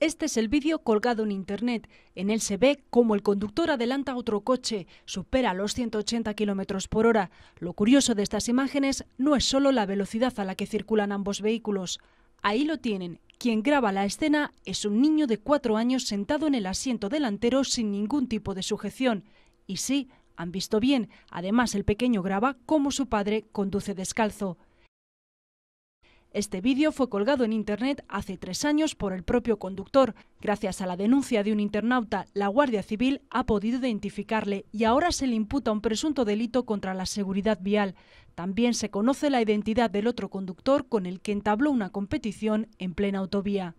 Este es el vídeo colgado en internet. En él se ve cómo el conductor adelanta otro coche, supera los 180 kilómetros por hora. Lo curioso de estas imágenes no es solo la velocidad a la que circulan ambos vehículos. Ahí lo tienen. Quien graba la escena es un niño de cuatro años sentado en el asiento delantero sin ningún tipo de sujeción. Y sí, han visto bien. Además, el pequeño graba cómo su padre conduce descalzo. Este vídeo fue colgado en Internet hace tres años por el propio conductor. Gracias a la denuncia de un internauta, la Guardia Civil ha podido identificarle y ahora se le imputa un presunto delito contra la seguridad vial. También se conoce la identidad del otro conductor con el que entabló una competición en plena autovía.